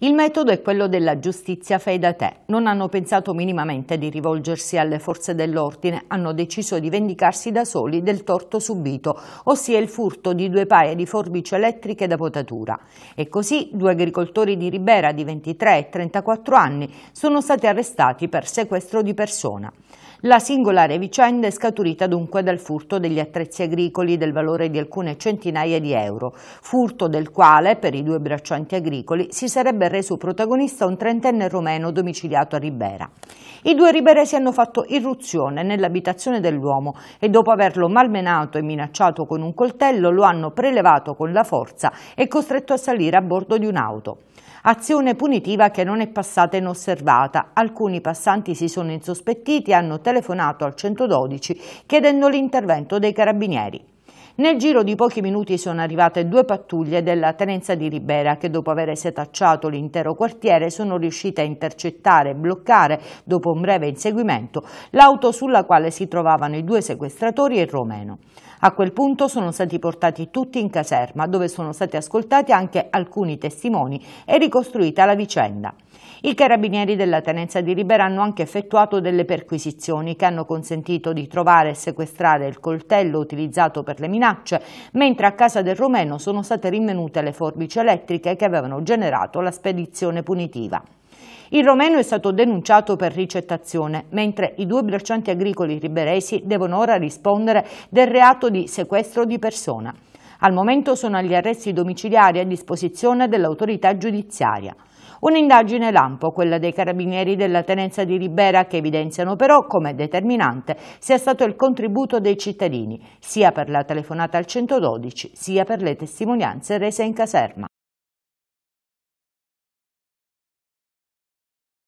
Il metodo è quello della giustizia fai da te. Non hanno pensato minimamente di rivolgersi alle forze dell'ordine, hanno deciso di vendicarsi da soli del torto subito, ossia il furto di due paia di forbici elettriche da potatura. E così due agricoltori di Ribera di 23 e 34 anni sono stati arrestati per sequestro di persona. La singolare vicenda è scaturita dunque dal furto degli attrezzi agricoli del valore di alcune centinaia di euro, furto del quale, per i due braccianti agricoli, si sarebbe reso protagonista un trentenne romeno domiciliato a Ribera. I due riberesi hanno fatto irruzione nell'abitazione dell'uomo e dopo averlo malmenato e minacciato con un coltello lo hanno prelevato con la forza e costretto a salire a bordo di un'auto azione punitiva che non è passata inosservata. Alcuni passanti si sono insospettiti e hanno telefonato al 112 chiedendo l'intervento dei carabinieri. Nel giro di pochi minuti sono arrivate due pattuglie della tenenza di Ribera che dopo aver setacciato l'intero quartiere sono riuscite a intercettare e bloccare, dopo un breve inseguimento, l'auto sulla quale si trovavano i due sequestratori e il romeno. A quel punto sono stati portati tutti in caserma, dove sono stati ascoltati anche alcuni testimoni e ricostruita la vicenda. I carabinieri della tenenza di Libera hanno anche effettuato delle perquisizioni che hanno consentito di trovare e sequestrare il coltello utilizzato per le minacce, mentre a casa del romeno sono state rinvenute le forbici elettriche che avevano generato la spedizione punitiva. Il romeno è stato denunciato per ricettazione, mentre i due braccianti agricoli riberesi devono ora rispondere del reato di sequestro di persona. Al momento sono agli arresti domiciliari a disposizione dell'autorità giudiziaria. Un'indagine lampo, quella dei carabinieri della tenenza di Ribera, che evidenziano però come determinante sia stato il contributo dei cittadini, sia per la telefonata al 112, sia per le testimonianze rese in caserma.